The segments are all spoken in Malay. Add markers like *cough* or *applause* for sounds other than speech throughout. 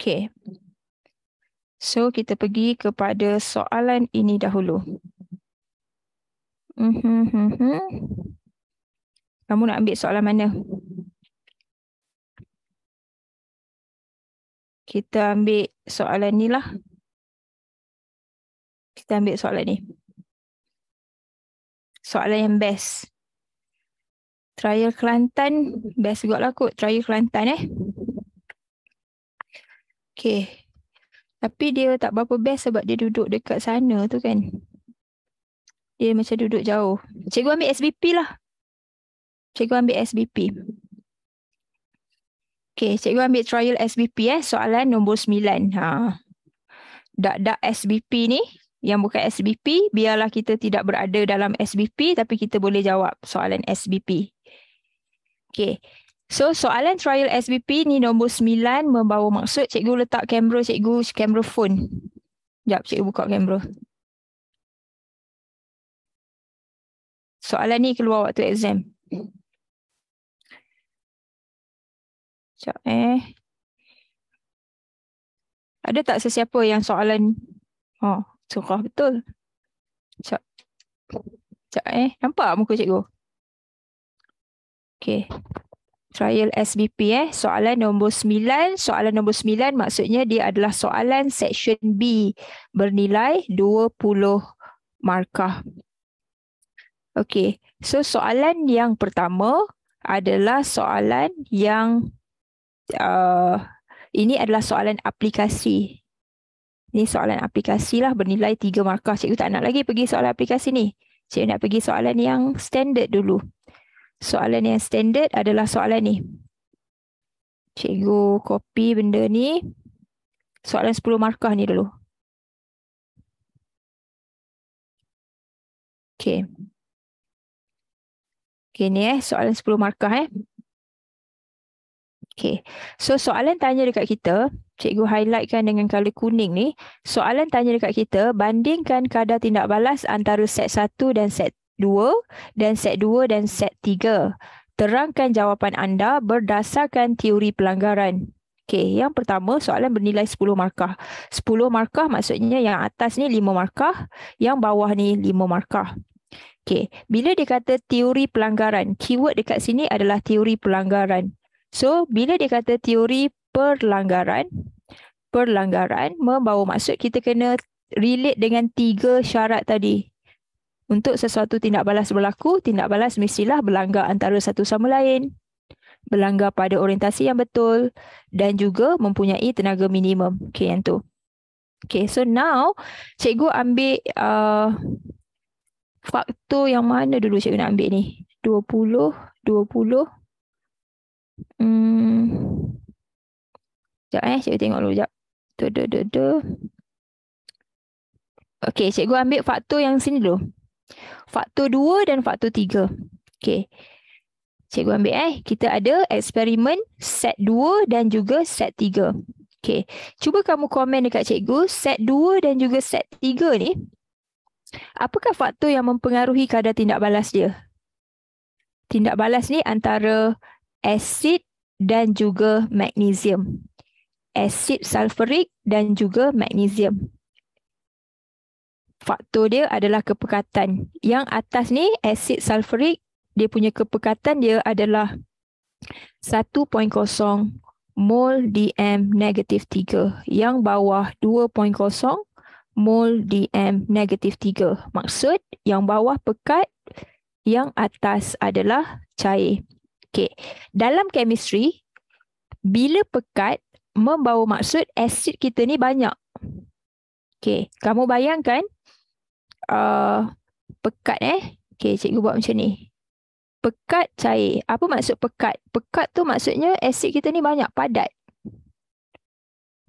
Okay. So kita pergi kepada soalan ini dahulu. Mm-hmm, mm-hmm. Kamu nak ambil soalan mana? Kita ambil soalan ni lah. Kita ambil soalan ni. Soalan yang best. Trial Kelantan, best juga lah kot. Trial Kelantan eh. Okay. Tapi dia tak berapa best sebab dia duduk dekat sana tu kan. Dia macam duduk jauh. Cikgu ambil SBP lah. Cikgu ambil SBP. Okay, cikgu ambil trial SBP eh. Soalan nombor sembilan. Ha. Dak-dak SBP ni yang bukan SBP, biarlah kita tidak berada dalam SBP tapi kita boleh jawab soalan SBP. Okay, So soalan trial SBP ni nombor 9 membawa maksud cikgu letak kamera cikgu kamera phone. Sekejap cikgu buka kamera. Soalan ni keluar waktu exam. Sekejap eh. Ada tak sesiapa yang soalan? Oh, cerah betul. Sekejap. Sekejap eh. Nampak muka cikgu? Okay trial SBP eh soalan nombor 9 soalan nombor 9 maksudnya dia adalah soalan section B bernilai 20 markah okey so soalan yang pertama adalah soalan yang uh, ini adalah soalan aplikasi ini soalan aplikasi lah bernilai 3 markah cikgu tak nak lagi pergi soalan aplikasi ni cikgu nak pergi soalan yang standard dulu soalan yang standard adalah soalan ni. Cikgu copy benda ni. Soalan 10 markah ni dulu. Okay. Okay ni eh, soalan 10 markah eh. Okay. So soalan tanya dekat kita, cikgu highlightkan dengan color kuning ni. Soalan tanya dekat kita, bandingkan kadar tindak balas antara set 1 dan set 2 dan set 2 dan set 3. Terangkan jawapan anda berdasarkan teori pelanggaran. Okey, yang pertama soalan bernilai 10 markah. 10 markah maksudnya yang atas ni 5 markah, yang bawah ni 5 markah. Okey, bila dia kata teori pelanggaran, keyword dekat sini adalah teori pelanggaran. So, bila dia kata teori pelanggaran, pelanggaran membawa maksud kita kena relate dengan tiga syarat tadi. Untuk sesuatu tindak balas berlaku, tindak balas mestilah berlanggar antara satu sama lain, berlanggar pada orientasi yang betul dan juga mempunyai tenaga minimum. Okay, yang tu. Okay, so now cikgu ambil uh, faktor yang mana dulu cikgu nak ambil ni? 20, 20. Hmm. Jap eh, cikgu tengok dulu jap. Duh, duh, duh, duh. Okay, cikgu ambil faktor yang sini dulu. Faktor 2 dan faktor 3. Okay, Cikgu ambil eh. Kita ada eksperimen set 2 dan juga set 3. Okay, Cuba kamu komen dekat cikgu set 2 dan juga set 3 ni. Apakah faktor yang mempengaruhi kadar tindak balas dia? Tindak balas ni antara asid dan juga magnesium. Asid sulfurik dan juga magnesium faktor dia adalah kepekatan. Yang atas ni asid sulfuric dia punya kepekatan dia adalah 1.0 mol dm negatif 3. Yang bawah 2.0 mol dm negatif 3. Maksud yang bawah pekat, yang atas adalah cair. Okay, Dalam chemistry bila pekat membawa maksud asid kita ni banyak. Okay, kamu bayangkan Uh, pekat eh. Okay, cikgu buat macam ni. Pekat cair. Apa maksud pekat? Pekat tu maksudnya asid kita ni banyak, padat.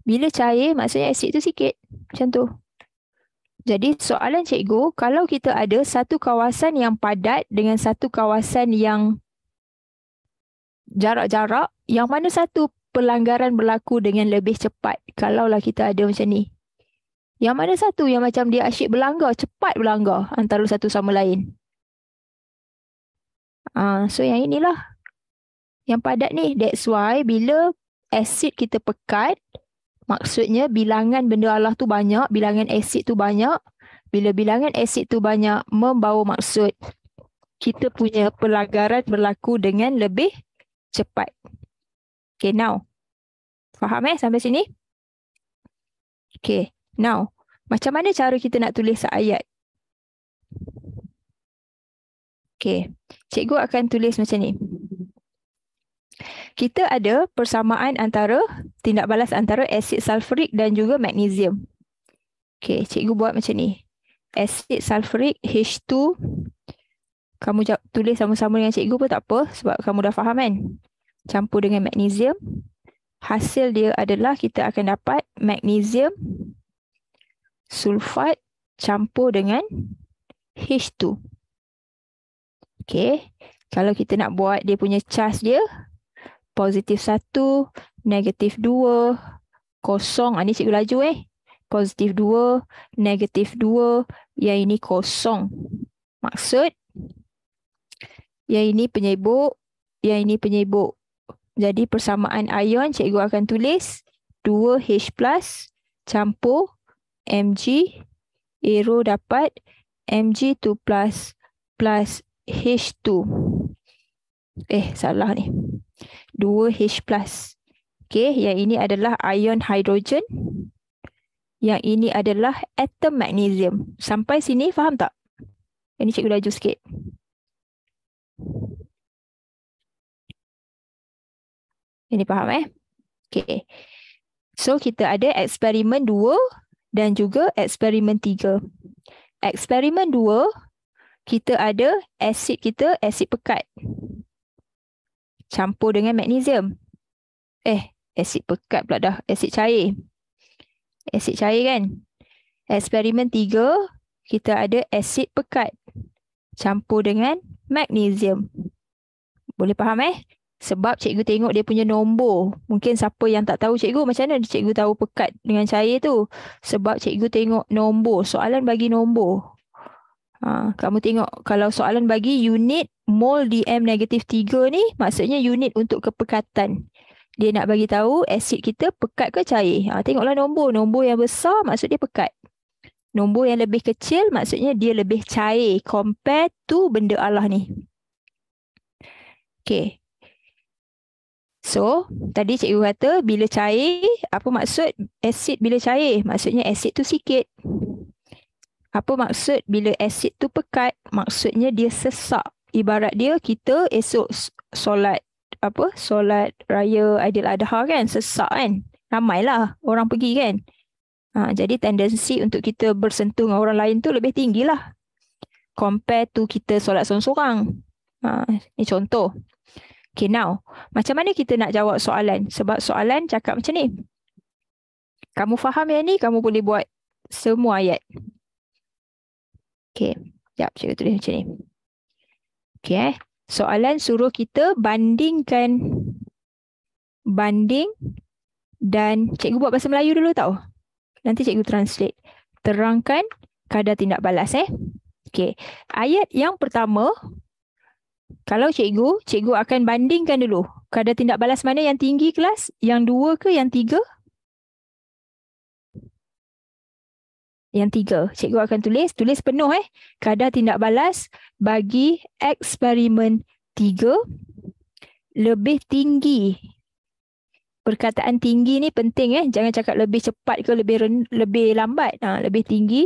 Bila cair, maksudnya asid tu sikit. Macam tu. Jadi soalan cikgu, kalau kita ada satu kawasan yang padat dengan satu kawasan yang jarak-jarak, yang mana satu pelanggaran berlaku dengan lebih cepat? Kalaulah kita ada macam ni. Yang mana satu yang macam dia asyik berlanggar, cepat berlanggar antara satu sama lain. Uh, so yang inilah. Yang padat ni, that's why bila asid kita pekat, maksudnya bilangan benda Allah tu banyak, bilangan asid tu banyak. Bila bilangan asid tu banyak, membawa maksud kita punya pelanggaran berlaku dengan lebih cepat. Okay, now. Faham eh sampai sini? Okay. Now, macam mana cara kita nak tulis ayat? Okay, cikgu akan tulis macam ni. Kita ada persamaan antara tindak balas antara asid sulfurik dan juga magnesium. Okay, cikgu buat macam ni. Asid sulfurik H2. Kamu tulis sama-sama dengan cikgu pun tak apa sebab kamu dah faham kan? Campur dengan magnesium. Hasil dia adalah kita akan dapat magnesium sulfat campur dengan H2. Okey. Kalau kita nak buat dia punya charge dia positif 1, negatif 2, kosong. Ah cikgu laju eh. Positif 2, negatif 2, yang ini kosong. Maksud yang ini penyibuk, yang ini penyibuk. Jadi persamaan ion cikgu akan tulis 2H plus campur Mg. Aero dapat Mg2 plus plus H2. Eh, salah ni. 2H plus. Okay, yang ini adalah ion hidrogen. Yang ini adalah atom magnesium. Sampai sini, faham tak? Ini cikgu laju sikit. Ini faham eh? Okay. So, kita ada eksperimen 2 dan juga eksperimen 3. Eksperimen 2, kita ada asid kita, asid pekat. Campur dengan magnesium. Eh, asid pekat pula dah, asid cair. Asid cair kan? Eksperimen 3, kita ada asid pekat. Campur dengan magnesium. Boleh faham eh? sebab cikgu tengok dia punya nombor. Mungkin siapa yang tak tahu cikgu macam mana cikgu tahu pekat dengan cair tu? Sebab cikgu tengok nombor. Soalan bagi nombor. Ha, kamu tengok kalau soalan bagi unit mol DM negatif 3 ni maksudnya unit untuk kepekatan. Dia nak bagi tahu asid kita pekat ke cair. Ha, tengoklah nombor. Nombor yang besar maksud dia pekat. Nombor yang lebih kecil maksudnya dia lebih cair compare tu benda Allah ni. Okay. So, tadi cikgu kata bila cair, apa maksud asid bila cair? Maksudnya asid tu sikit. Apa maksud bila asid tu pekat? Maksudnya dia sesak. Ibarat dia kita esok solat apa? Solat raya Aidiladha kan? Sesak kan? Ramailah orang pergi kan? Ha, jadi tendensi untuk kita bersentuh dengan orang lain tu lebih tinggilah. Compare tu kita solat seorang-seorang. Ha, ini contoh. Okay now, macam mana kita nak jawab soalan? Sebab soalan cakap macam ni. Kamu faham yang ni, kamu boleh buat semua ayat. Okay, sekejap cikgu tulis macam ni. Okay eh. Soalan suruh kita bandingkan banding dan cikgu buat bahasa Melayu dulu tau. Nanti cikgu translate. Terangkan kadar tindak balas eh. Okay, ayat yang pertama kalau cikgu, cikgu akan bandingkan dulu. Kadar tindak balas mana yang tinggi kelas? Yang dua ke yang tiga? Yang tiga. Cikgu akan tulis. Tulis penuh eh. Kadar tindak balas bagi eksperimen tiga. Lebih tinggi. Perkataan tinggi ni penting eh. Jangan cakap lebih cepat ke lebih lebih lambat. Ha, lebih tinggi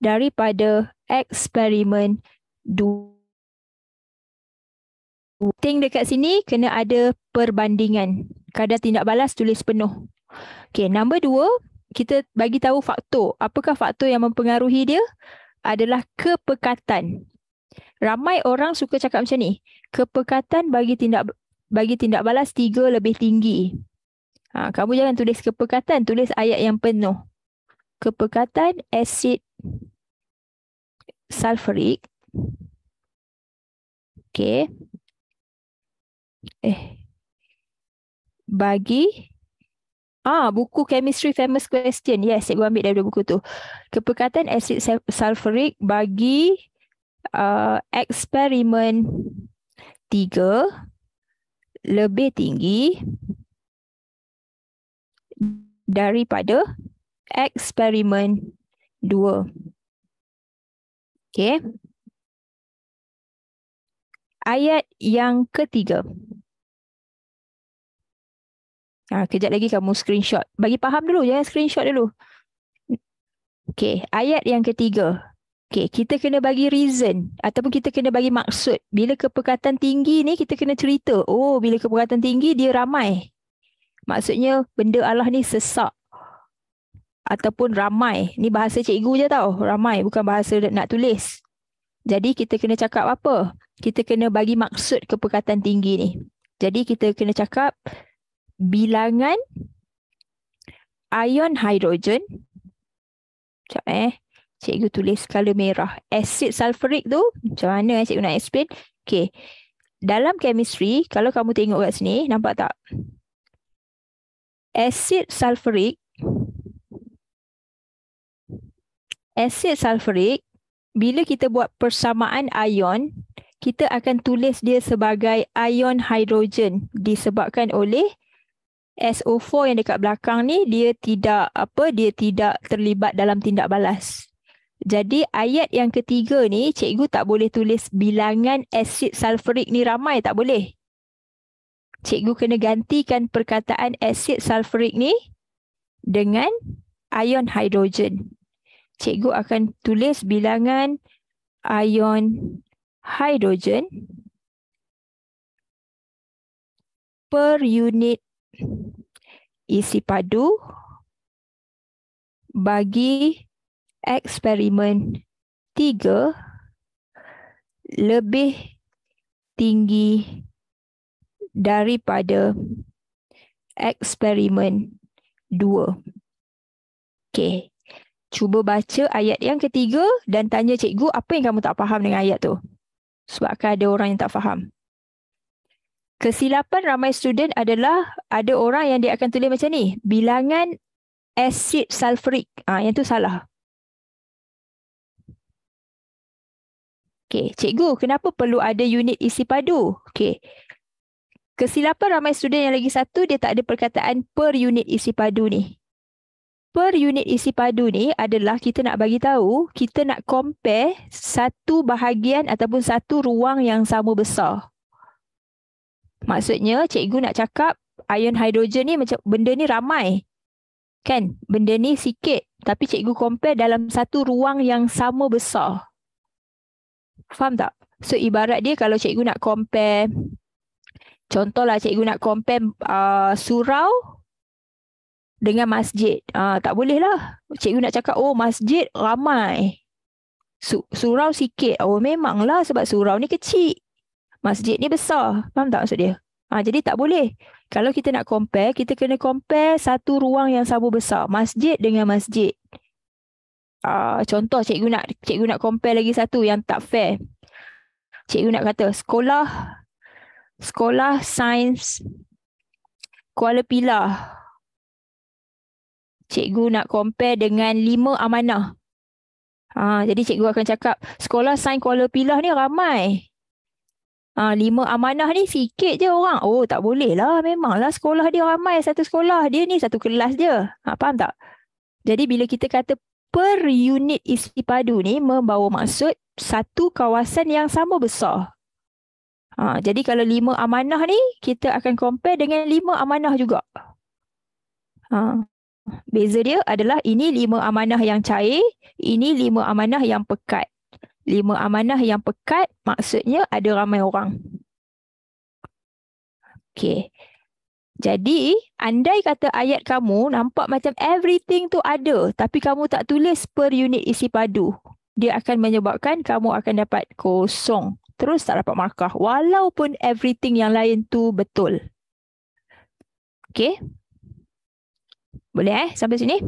daripada eksperimen dua. Penting dekat sini kena ada perbandingan. Kadar tindak balas tulis penuh. Okay, nombor dua, kita bagi tahu faktor. Apakah faktor yang mempengaruhi dia? Adalah kepekatan. Ramai orang suka cakap macam ni. Kepekatan bagi tindak bagi tindak balas tiga lebih tinggi. Ha, kamu jangan tulis kepekatan, tulis ayat yang penuh. Kepekatan asid sulfuric. Okay eh bagi ah buku chemistry famous question yes saya ambil dari buku tu kepekatan asid sulfuric bagi uh, eksperimen tiga lebih tinggi daripada eksperimen dua. Okay ayat yang ketiga Ha, kejap lagi kamu screenshot. Bagi faham dulu, jangan screenshot dulu. Okay, ayat yang ketiga. Okay, kita kena bagi reason ataupun kita kena bagi maksud. Bila kepekatan tinggi ni kita kena cerita. Oh, bila kepekatan tinggi dia ramai. Maksudnya benda Allah ni sesak ataupun ramai. Ni bahasa cikgu je tau. Ramai bukan bahasa nak tulis. Jadi kita kena cakap apa? Kita kena bagi maksud kepekatan tinggi ni. Jadi kita kena cakap bilangan ion hidrogen. Sekejap eh. Cikgu tulis color merah. asid sulfuric tu macam mana eh cikgu nak explain? Okay. Dalam chemistry, kalau kamu tengok kat sini, nampak tak? asid sulfuric. asid sulfuric. Bila kita buat persamaan ion, kita akan tulis dia sebagai ion hidrogen disebabkan oleh SO4 yang dekat belakang ni dia tidak apa dia tidak terlibat dalam tindak balas. Jadi ayat yang ketiga ni cikgu tak boleh tulis bilangan asid sulfurik ni ramai tak boleh. Cikgu kena gantikan perkataan asid sulfurik ni dengan ion hidrogen. Cikgu akan tulis bilangan ion hidrogen per unit isi padu bagi eksperimen tiga lebih tinggi daripada eksperimen dua. Okay, Cuba baca ayat yang ketiga dan tanya cikgu apa yang kamu tak faham dengan ayat tu. Sebab akan ada orang yang tak faham. Kesilapan ramai student adalah ada orang yang dia akan tulis macam ni. Bilangan asid sulfurik Ah, ha, yang tu salah. Okay, cikgu, kenapa perlu ada unit isi padu? Okay, Kesilapan ramai student yang lagi satu dia tak ada perkataan per unit isi padu ni. Per unit isi padu ni adalah kita nak bagi tahu kita nak compare satu bahagian ataupun satu ruang yang sama besar. Maksudnya cikgu nak cakap ion hidrogen ni macam benda ni ramai. Kan? Benda ni sikit. Tapi cikgu compare dalam satu ruang yang sama besar. Faham tak? So ibarat dia kalau cikgu nak compare. Contohlah cikgu nak compare uh, surau dengan masjid. Uh, tak boleh lah. Cikgu nak cakap oh masjid ramai. Surau sikit. Oh memanglah sebab surau ni kecil masjid ni besar. Faham tak maksud dia? Ha, jadi tak boleh. Kalau kita nak compare, kita kena compare satu ruang yang sama besar. Masjid dengan masjid. Uh, contoh cikgu nak cikgu nak compare lagi satu yang tak fair. Cikgu nak kata sekolah sekolah sains Kuala Pilah. Cikgu nak compare dengan lima amanah. Ha, jadi cikgu akan cakap sekolah sains Kuala Pilah ni ramai ha, lima amanah ni fikir je orang. Oh tak boleh lah memang lah sekolah dia ramai satu sekolah. Dia ni satu kelas je. Ha, faham tak? Jadi bila kita kata per unit isi padu ni membawa maksud satu kawasan yang sama besar. Ha, jadi kalau lima amanah ni kita akan compare dengan lima amanah juga. Ha. Beza dia adalah ini lima amanah yang cair, ini lima amanah yang pekat. Lima amanah yang pekat maksudnya ada ramai orang. Okey. Jadi, andai kata ayat kamu nampak macam everything tu ada tapi kamu tak tulis per unit isi padu, dia akan menyebabkan kamu akan dapat kosong. Terus tak dapat markah walaupun everything yang lain tu betul. Okey. Boleh eh sampai sini?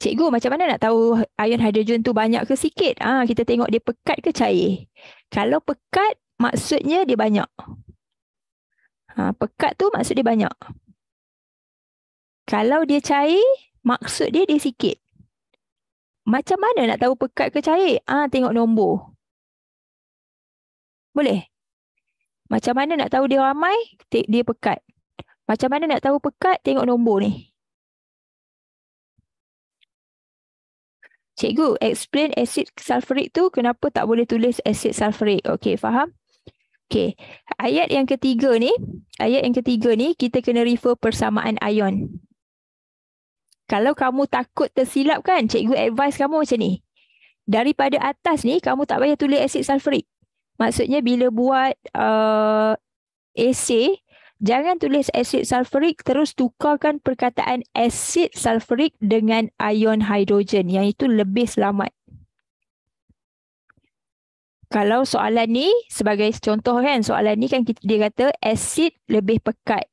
Cikgu macam mana nak tahu ion hidrogen tu banyak ke sikit? Ha, kita tengok dia pekat ke cair? Kalau pekat maksudnya dia banyak. Ha, pekat tu maksud dia banyak. Kalau dia cair maksud dia dia sikit. Macam mana nak tahu pekat ke cair? Ah ha, Tengok nombor. Boleh? Macam mana nak tahu dia ramai? Dia pekat. Macam mana nak tahu pekat? Tengok nombor ni. Cikgu, explain asid sulfuric tu kenapa tak boleh tulis asid sulfuric. Okey, faham? Okey. Ayat yang ketiga ni, ayat yang ketiga ni kita kena refer persamaan ion. Kalau kamu takut tersilap kan, cikgu advice kamu macam ni. Daripada atas ni kamu tak payah tulis asid sulfuric. Maksudnya bila buat uh, essay Jangan tulis asid sulfurik terus tukarkan perkataan asid sulfurik dengan ion hidrogen yang itu lebih selamat. Kalau soalan ni sebagai contoh kan, soalan ni kan kita, dia kata asid lebih pekat.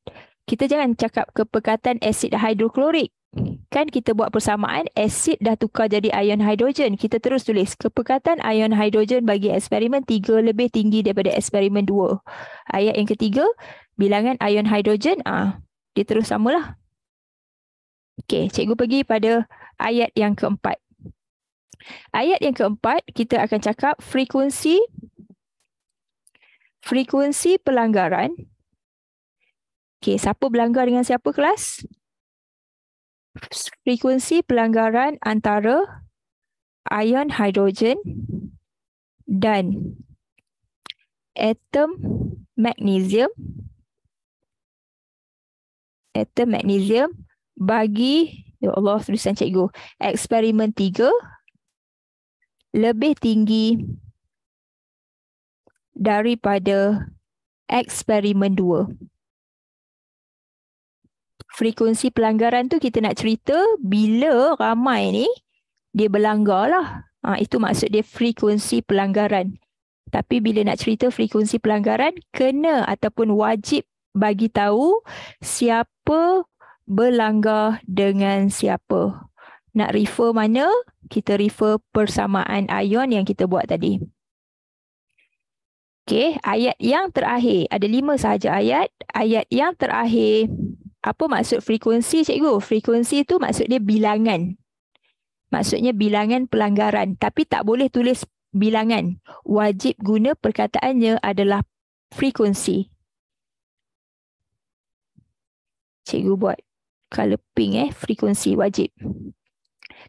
Kita jangan cakap ke perkataan asid hidroklorik Hmm. Kan kita buat persamaan asid dah tukar jadi ion hidrogen. Kita terus tulis kepekatan ion hidrogen bagi eksperimen 3 lebih tinggi daripada eksperimen 2. Ayat yang ketiga, bilangan ion hidrogen ah dia terus samalah. Okey, cikgu pergi pada ayat yang keempat. Ayat yang keempat kita akan cakap frekuensi frekuensi pelanggaran. Okey, siapa berlanggar dengan siapa kelas? frekuensi pelanggaran antara ion hidrogen dan atom magnesium atom magnesium bagi ya Allah tulisan cikgu eksperimen 3 lebih tinggi daripada eksperimen frekuensi pelanggaran tu kita nak cerita bila ramai ni dia berlanggar lah. Ha, itu maksud dia frekuensi pelanggaran. Tapi bila nak cerita frekuensi pelanggaran, kena ataupun wajib bagi tahu siapa berlanggar dengan siapa. Nak refer mana, kita refer persamaan ion yang kita buat tadi. Okey, ayat yang terakhir. Ada lima sahaja ayat. Ayat yang terakhir apa maksud frekuensi cikgu? Frekuensi tu maksud dia bilangan. Maksudnya bilangan pelanggaran tapi tak boleh tulis bilangan. Wajib guna perkataannya adalah frekuensi. Cikgu buat color pink eh frekuensi wajib.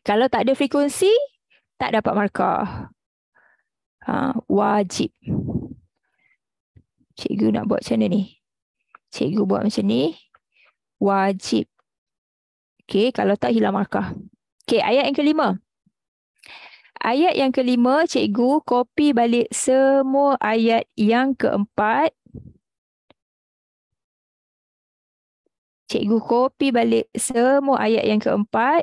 Kalau tak ada frekuensi tak dapat markah. Ha, wajib. Cikgu nak buat macam ni. Cikgu buat macam ni wajib. Okey, kalau tak hilang markah. Okey, ayat yang kelima. Ayat yang kelima, cikgu kopi balik semua ayat yang keempat. Cikgu kopi balik semua ayat yang keempat.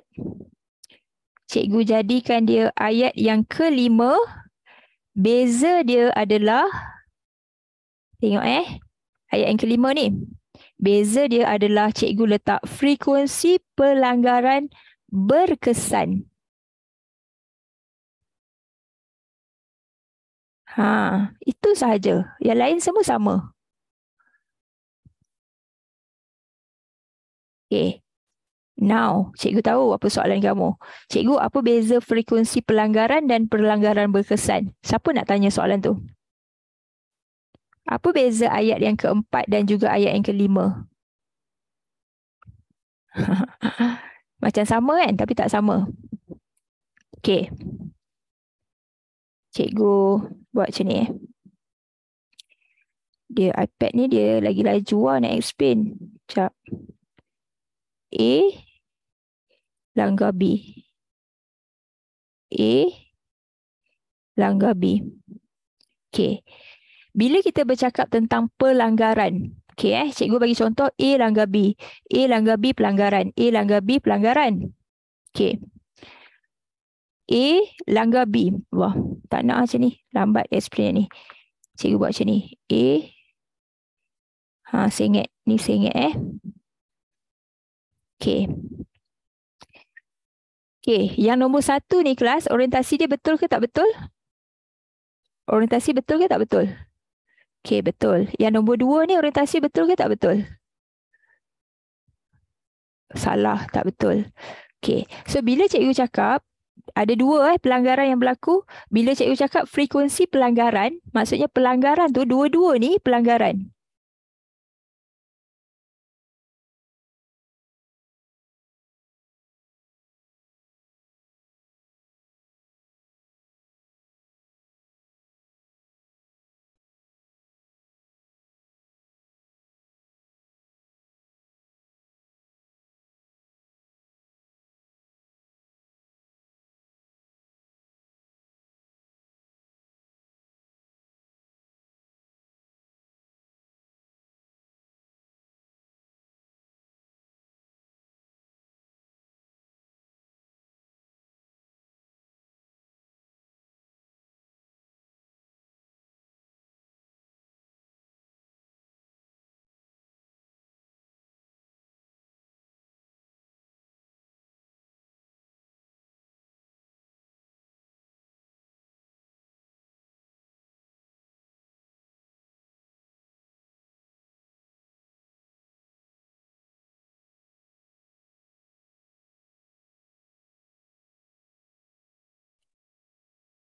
Cikgu jadikan dia ayat yang kelima. Beza dia adalah, tengok eh, ayat yang kelima ni. Beza dia adalah cikgu letak frekuensi pelanggaran berkesan. Ha, itu sahaja. Yang lain semua sama. Okay. Now, cikgu tahu apa soalan kamu. Cikgu, apa beza frekuensi pelanggaran dan pelanggaran berkesan? Siapa nak tanya soalan tu? Apa beza ayat yang keempat dan juga ayat yang kelima? *laughs* Macam sama kan tapi tak sama. Okey. Cikgu buat macam ni eh. Dia iPad ni dia lagi laju lah nak explain. Sekejap. A langgar B. A langgar B. Okey bila kita bercakap tentang pelanggaran okay? eh cikgu bagi contoh A langgar B A langgar B pelanggaran A langgar B pelanggaran okay? A langgar B wah tak nak macam ni lambat explain ni cikgu buat macam ni A ha sengit ni sengit eh Okay, Okey, yang nombor satu ni kelas, orientasi dia betul ke tak betul? Orientasi betul ke tak betul? Okay, betul. Yang nombor dua ni orientasi betul ke tak betul? Salah, tak betul. Okay, so bila cikgu cakap, ada dua eh, pelanggaran yang berlaku. Bila cikgu cakap frekuensi pelanggaran, maksudnya pelanggaran tu, dua-dua ni pelanggaran.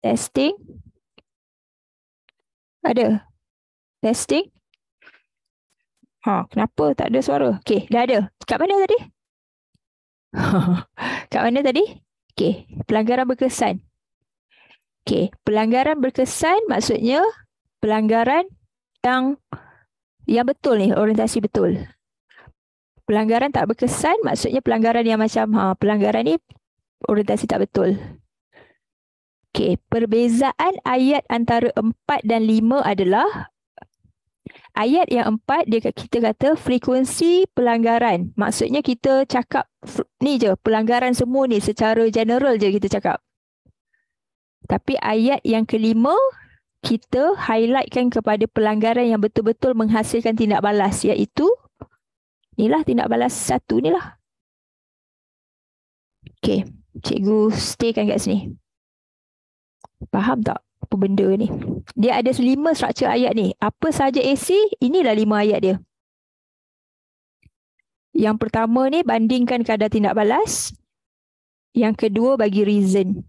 Testing. Ada. Testing. Ha, kenapa tak ada suara? Okey, dah ada. Kat mana tadi? *laughs* Kat mana tadi? Okey, pelanggaran berkesan. Okey, pelanggaran berkesan maksudnya pelanggaran yang yang betul ni, orientasi betul. Pelanggaran tak berkesan maksudnya pelanggaran yang macam ha, pelanggaran ni orientasi tak betul. Okey, perbezaan ayat antara empat dan lima adalah ayat yang empat dia kita kata frekuensi pelanggaran. Maksudnya kita cakap ni je, pelanggaran semua ni secara general je kita cakap. Tapi ayat yang kelima kita highlightkan kepada pelanggaran yang betul-betul menghasilkan tindak balas iaitu inilah tindak balas satu inilah. Okey, cikgu stay kan kat sini. Faham tak apa benda ni? Dia ada lima struktur ayat ni. Apa saja AC, inilah lima ayat dia. Yang pertama ni bandingkan kadar tindak balas. Yang kedua bagi reason.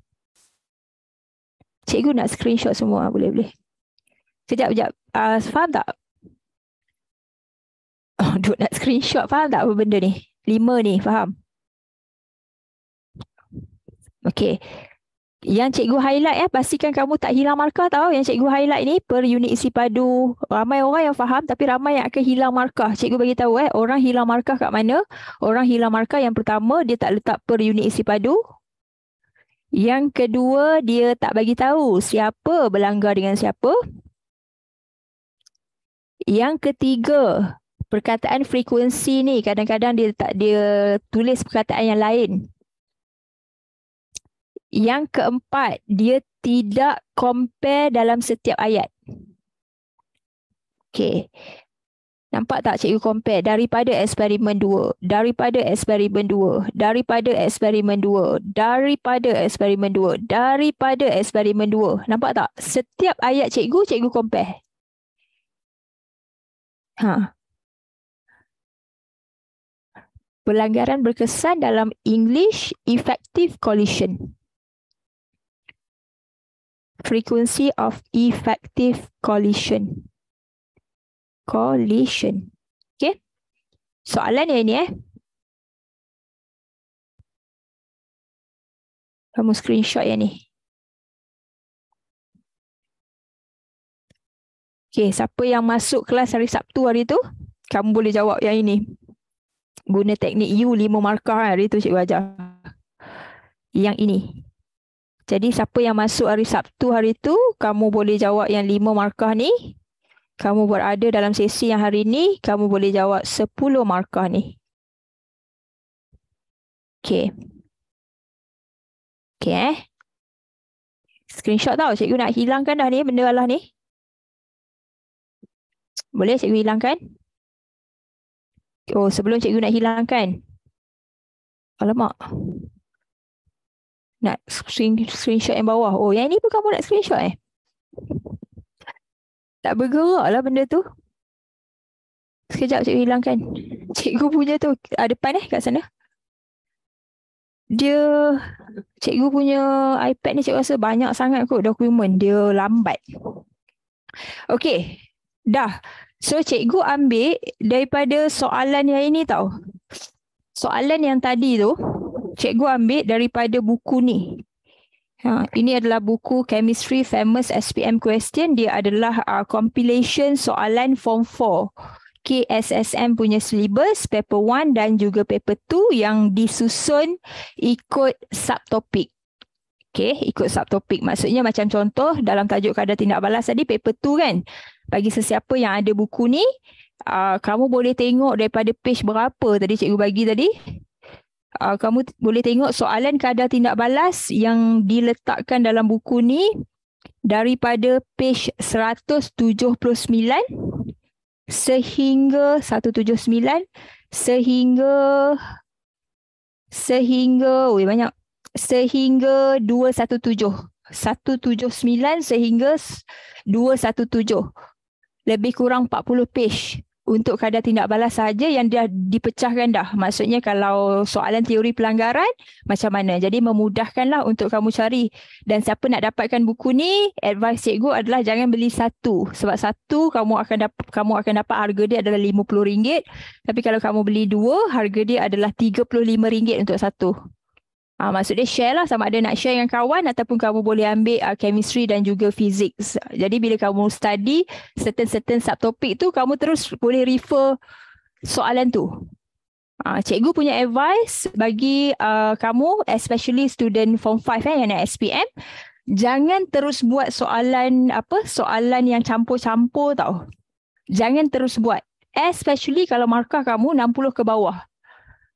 Cikgu nak screenshot semua boleh boleh. Sekejap, sekejap. Uh, faham tak? *laughs* Oh, duk nak screenshot faham tak apa benda ni? Lima ni faham? Okay. Yang cikgu highlight ya, pastikan kamu tak hilang markah tau. Yang cikgu highlight ni per unit isi padu. Ramai orang yang faham tapi ramai yang akan hilang markah. Cikgu bagi tahu eh, orang hilang markah kat mana? Orang hilang markah yang pertama dia tak letak per unit isi padu. Yang kedua dia tak bagi tahu siapa berlanggar dengan siapa. Yang ketiga, perkataan frekuensi ni kadang-kadang dia tak dia tulis perkataan yang lain. Yang keempat, dia tidak compare dalam setiap ayat. Okey. Nampak tak cikgu compare daripada eksperimen 2, daripada eksperimen 2, daripada eksperimen 2, daripada eksperimen 2, daripada eksperimen 2. Nampak tak? Setiap ayat cikgu, cikgu compare. Ha. Pelanggaran berkesan dalam English effective collision frequency of effective collision. Collision. Okay. Soalan yang ini eh. Kamu screenshot yang ni. Okay, siapa yang masuk kelas hari Sabtu hari tu, kamu boleh jawab yang ini. Guna teknik U, lima markah hari tu cikgu ajar. Yang ini, jadi siapa yang masuk hari Sabtu hari tu, kamu boleh jawab yang lima markah ni. Kamu berada dalam sesi yang hari ni, kamu boleh jawab sepuluh markah ni. Okay. Okay eh. Screenshot tau cikgu nak hilangkan dah ni benda Allah ni. Boleh cikgu hilangkan? Oh sebelum cikgu nak hilangkan. Alamak nak screen, screenshot yang bawah. Oh, yang ni pun kamu nak screenshot eh? Tak bergerak lah benda tu. Sekejap cikgu hilangkan. Cikgu punya tu ah, depan eh kat sana. Dia, cikgu punya iPad ni cikgu rasa banyak sangat kot dokumen. Dia lambat. Okay, dah. So cikgu ambil daripada soalan yang ini tau. Soalan yang tadi tu, cikgu ambil daripada buku ni. Ha, ini adalah buku Chemistry Famous SPM Question. Dia adalah uh, compilation soalan form 4. KSSM punya syllabus, paper 1 dan juga paper 2 yang disusun ikut subtopik. Okay, ikut subtopik. Maksudnya macam contoh dalam tajuk kadar tindak balas tadi, paper 2 kan. Bagi sesiapa yang ada buku ni, uh, kamu boleh tengok daripada page berapa tadi cikgu bagi tadi uh, kamu boleh tengok soalan kadar tindak balas yang diletakkan dalam buku ni daripada page 179 sehingga 179 sehingga sehingga oi banyak sehingga 217 179 sehingga 217. Lebih kurang 40 page untuk kadar tindak balas saja yang dah dipecahkan dah. Maksudnya kalau soalan teori pelanggaran macam mana. Jadi memudahkanlah untuk kamu cari. Dan siapa nak dapatkan buku ni, advice cikgu adalah jangan beli satu. Sebab satu kamu akan dapat kamu akan dapat harga dia adalah RM50. Tapi kalau kamu beli dua, harga dia adalah RM35 untuk satu. Uh, maksud dia share lah sama ada nak share dengan kawan ataupun kamu boleh ambil uh, chemistry dan juga fizik. Jadi bila kamu study certain-certain subtopik tu kamu terus boleh refer soalan tu. Uh, cikgu punya advice bagi uh, kamu especially student form 5 eh, yang nak SPM jangan terus buat soalan apa soalan yang campur-campur tau. Jangan terus buat. Especially kalau markah kamu 60 ke bawah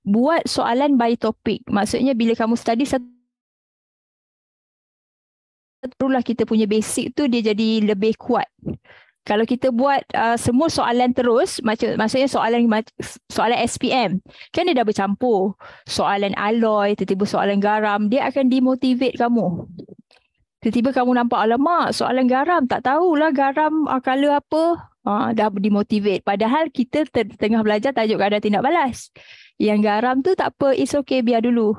buat soalan by topic. Maksudnya bila kamu study satu Terulah kita punya basic tu dia jadi lebih kuat. Kalau kita buat uh, semua soalan terus, macam maksudnya soalan soalan SPM, kan dia dah bercampur. Soalan alloy, tiba-tiba soalan garam, dia akan demotivate kamu. Tiba-tiba kamu nampak, alamak soalan garam, tak tahulah garam uh, apa, uh, dah dimotivate. Padahal kita ter- tengah belajar tajuk kadar tindak balas. Yang garam tu tak apa, it's okay, biar dulu.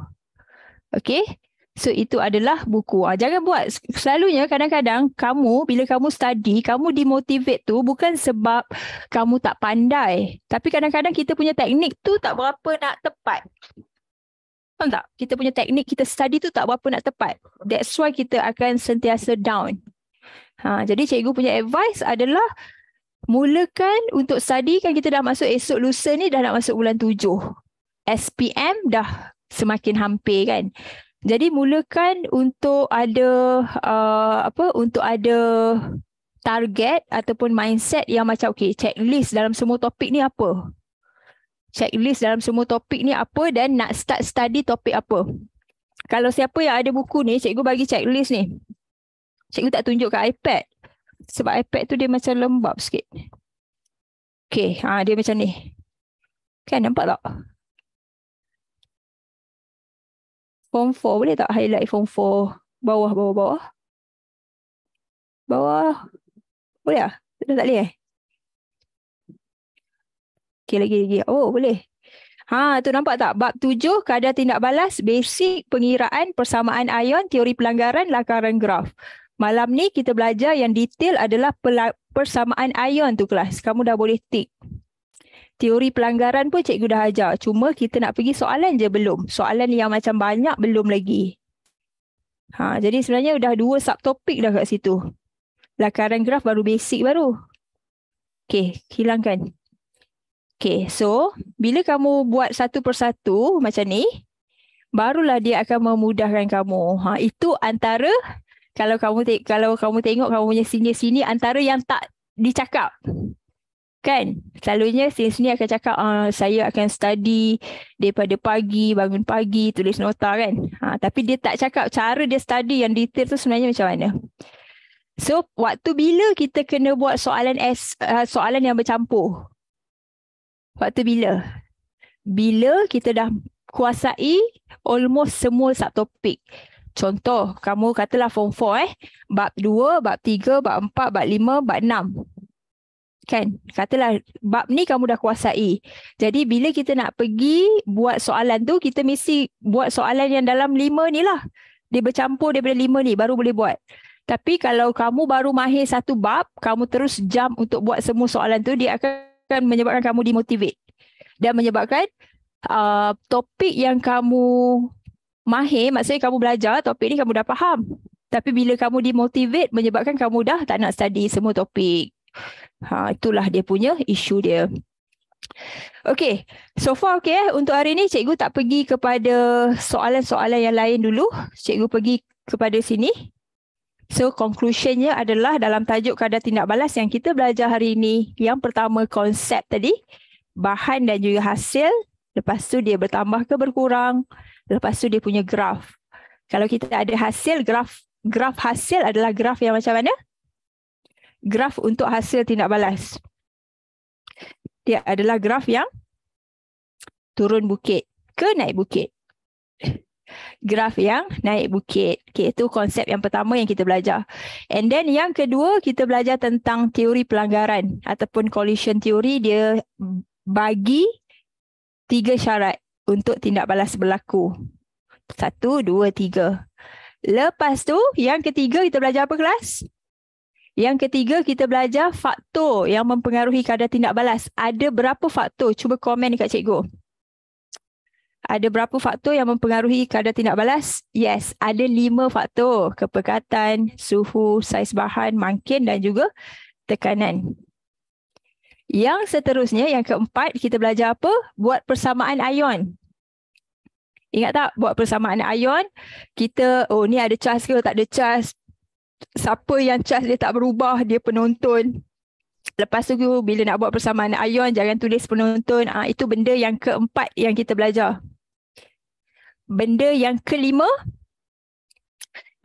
Okay? So itu adalah buku. Ah, jangan buat selalunya kadang-kadang kamu bila kamu study, kamu dimotivate tu bukan sebab kamu tak pandai. Tapi kadang-kadang kita punya teknik tu tak berapa nak tepat. Faham tak? Kita punya teknik kita study tu tak berapa nak tepat. That's why kita akan sentiasa down. Ha, jadi cikgu punya advice adalah Mulakan untuk study kan kita dah masuk esok lusa ni dah nak masuk bulan tujuh. SPM dah semakin hampir kan. Jadi mulakan untuk ada uh, apa untuk ada target ataupun mindset yang macam okay checklist dalam semua topik ni apa. Checklist dalam semua topik ni apa dan nak start study topik apa. Kalau siapa yang ada buku ni cikgu bagi checklist ni. Cikgu tak tunjuk kat iPad sebab iPad tu dia macam lembab sikit. Okay, ha, dia macam ni. Kan nampak tak? Form 4 boleh tak highlight form 4 bawah, bawah, bawah? Bawah. Boleh lah? Dah tak boleh eh? Okay, lagi, lagi. Oh, boleh. Ha, tu nampak tak? Bab tujuh. kadar tindak balas, basic pengiraan persamaan ion, teori pelanggaran, lakaran graf. Malam ni kita belajar yang detail adalah persamaan ion tu kelas. Kamu dah boleh tick. Teori pelanggaran pun cikgu dah ajar. Cuma kita nak pergi soalan je belum. Soalan yang macam banyak belum lagi. Ha, jadi sebenarnya dah dua subtopik dah kat situ. Lakaran graf baru basic baru. Okay, hilangkan. Okay, so bila kamu buat satu persatu macam ni, barulah dia akan memudahkan kamu. Ha, itu antara kalau kamu te- kalau kamu tengok kamu punya sini sini antara yang tak dicakap kan selalunya senior sini akan cakap ah, saya akan study daripada pagi bangun pagi tulis nota kan ha, tapi dia tak cakap cara dia study yang detail tu sebenarnya macam mana so waktu bila kita kena buat soalan S, uh, soalan yang bercampur waktu bila bila kita dah kuasai almost semua subtopik. Contoh, kamu katalah form 4 eh. Bab 2, bab 3, bab 4, bab 5, bab 6. Kan? Katalah bab ni kamu dah kuasai. Jadi bila kita nak pergi buat soalan tu, kita mesti buat soalan yang dalam 5 ni lah. Dia bercampur daripada 5 ni baru boleh buat. Tapi kalau kamu baru mahir satu bab, kamu terus jump untuk buat semua soalan tu, dia akan menyebabkan kamu demotivate. Dan menyebabkan uh, topik yang kamu mahir maksudnya kamu belajar topik ni kamu dah faham. Tapi bila kamu dimotivate, menyebabkan kamu dah tak nak study semua topik. Ha, itulah dia punya isu dia. Okay, so far okay eh. Untuk hari ni cikgu tak pergi kepada soalan-soalan yang lain dulu. Cikgu pergi kepada sini. So conclusionnya adalah dalam tajuk kadar tindak balas yang kita belajar hari ini. Yang pertama konsep tadi, bahan dan juga hasil. Lepas tu dia bertambah ke Berkurang lepas tu dia punya graf. Kalau kita ada hasil, graf graf hasil adalah graf yang macam mana? Graf untuk hasil tindak balas. Dia adalah graf yang turun bukit ke naik bukit. Graf yang naik bukit. Okay, itu konsep yang pertama yang kita belajar. And then yang kedua, kita belajar tentang teori pelanggaran ataupun collision teori Dia bagi tiga syarat untuk tindak balas berlaku. Satu, dua, tiga. Lepas tu, yang ketiga kita belajar apa kelas? Yang ketiga kita belajar faktor yang mempengaruhi kadar tindak balas. Ada berapa faktor? Cuba komen dekat cikgu. Ada berapa faktor yang mempengaruhi kadar tindak balas? Yes, ada lima faktor. Kepekatan, suhu, saiz bahan, mangkin dan juga tekanan. Yang seterusnya, yang keempat, kita belajar apa? Buat persamaan ion. Ingat tak? Buat persamaan ion. Kita, oh ni ada charge ke tak ada charge. Siapa yang charge dia tak berubah, dia penonton. Lepas tu bila nak buat persamaan ion, jangan tulis penonton. Ha, itu benda yang keempat yang kita belajar. Benda yang kelima.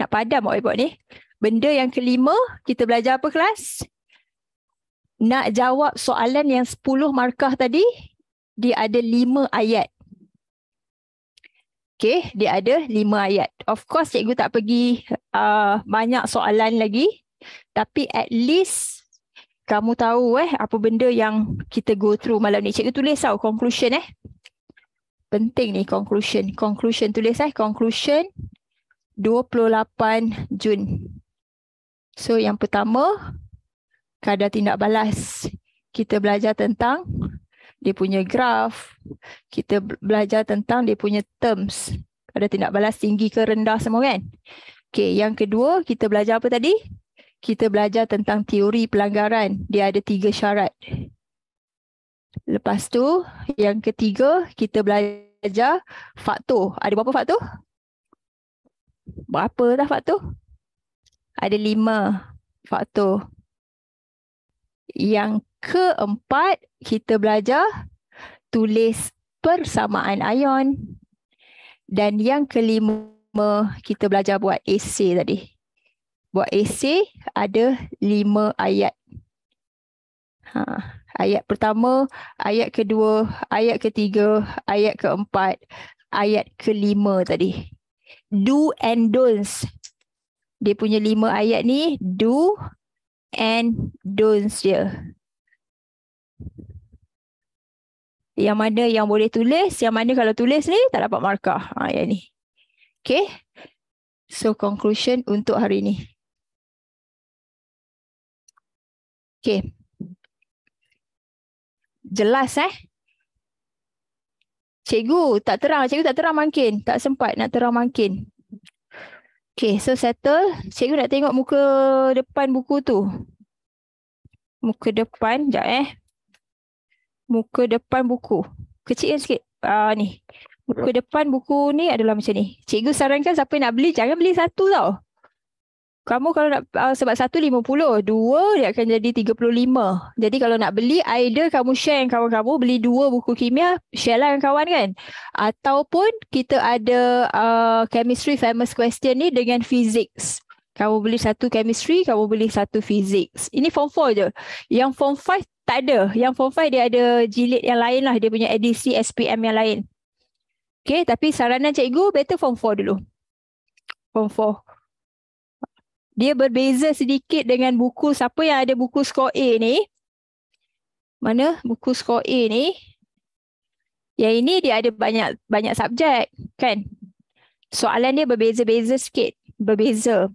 Nak padam buat ni. Benda yang kelima, kita belajar apa kelas? Kelas? nak jawab soalan yang 10 markah tadi, dia ada 5 ayat. Okay, dia ada 5 ayat. Of course, cikgu tak pergi uh, banyak soalan lagi. Tapi at least kamu tahu eh apa benda yang kita go through malam ni. Cikgu tulis tau conclusion eh. Penting ni conclusion. Conclusion tulis eh. Conclusion 28 Jun. So yang pertama, kadar tindak balas. Kita belajar tentang dia punya graf. Kita belajar tentang dia punya terms. Kadar tindak balas tinggi ke rendah semua kan? Okay, yang kedua kita belajar apa tadi? Kita belajar tentang teori pelanggaran. Dia ada tiga syarat. Lepas tu, yang ketiga kita belajar faktor. Ada berapa faktor? Berapa dah faktor? Ada lima faktor. Yang keempat, kita belajar tulis persamaan ion. Dan yang kelima, kita belajar buat esay tadi. Buat esay ada lima ayat. Ha. Ayat pertama, ayat kedua, ayat ketiga, ayat keempat, ayat kelima tadi. Do and don'ts Dia punya lima ayat ni, do and don'ts dia. Yang mana yang boleh tulis, yang mana kalau tulis ni tak dapat markah. Ha, yang ni. Okay. So conclusion untuk hari ni. Okay. Jelas eh. Cikgu tak terang, cikgu tak terang makin. Tak sempat nak terang makin. Okay, so settle. Cikgu nak tengok muka depan buku tu. Muka depan, sekejap eh. Muka depan buku. Kecilkan sikit. Uh, ni. Muka ya. depan buku ni adalah macam ni. Cikgu sarankan siapa nak beli, jangan beli satu tau kamu kalau nak uh, sebab satu lima puluh, dua dia akan jadi tiga puluh lima. Jadi kalau nak beli, either kamu share dengan kawan kamu, beli dua buku kimia, share lah dengan kawan kan. Ataupun kita ada uh, chemistry famous question ni dengan physics. Kamu beli satu chemistry, kamu beli satu physics. Ini form four je. Yang form five tak ada. Yang form five dia ada jilid yang lain lah. Dia punya edisi SPM yang lain. Okay, tapi saranan cikgu better form four dulu. Form four dia berbeza sedikit dengan buku siapa yang ada buku skor A ni mana buku skor A ni yang ini dia ada banyak banyak subjek kan soalan dia berbeza-beza sikit berbeza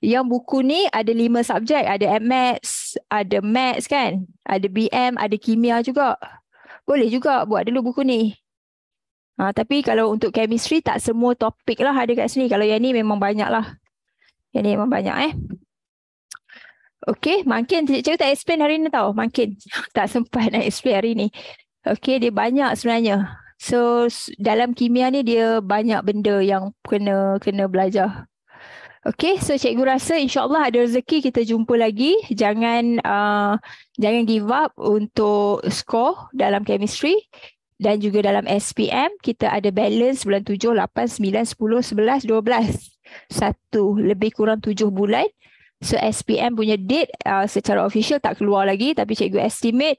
yang buku ni ada lima subjek ada maths ada maths kan ada BM ada kimia juga boleh juga buat dulu buku ni ha, tapi kalau untuk chemistry tak semua topik lah ada kat sini kalau yang ni memang banyak lah yang ni memang banyak eh. Okay, makin cikgu tak explain hari ni tau. Makin *laughs* tak sempat nak explain hari ni. Okay, dia banyak sebenarnya. So, dalam kimia ni dia banyak benda yang kena kena belajar. Okay, so cikgu rasa insyaAllah ada rezeki kita jumpa lagi. Jangan uh, jangan give up untuk score dalam chemistry. Dan juga dalam SPM, kita ada balance bulan 7, 8, 9, 10, 11, 12 satu lebih kurang tujuh bulan. So SPM punya date uh, secara official tak keluar lagi tapi cikgu estimate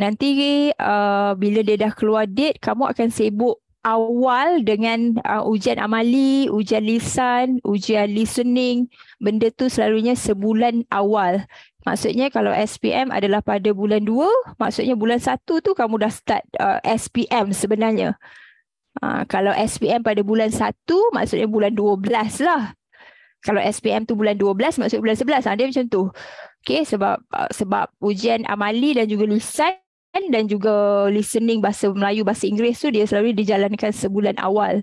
nanti uh, bila dia dah keluar date kamu akan sibuk awal dengan uh, ujian amali, ujian lisan, ujian listening. Benda tu selalunya sebulan awal. Maksudnya kalau SPM adalah pada bulan 2, maksudnya bulan 1 tu kamu dah start uh, SPM sebenarnya. Uh, kalau SPM pada bulan 1, maksudnya bulan 12 lah. Kalau SPM tu bulan 12, maksudnya bulan 11 lah. Ha, dia macam tu. Okay, sebab sebab ujian amali dan juga lisan dan juga listening bahasa Melayu, bahasa Inggeris tu dia selalu dijalankan sebulan awal.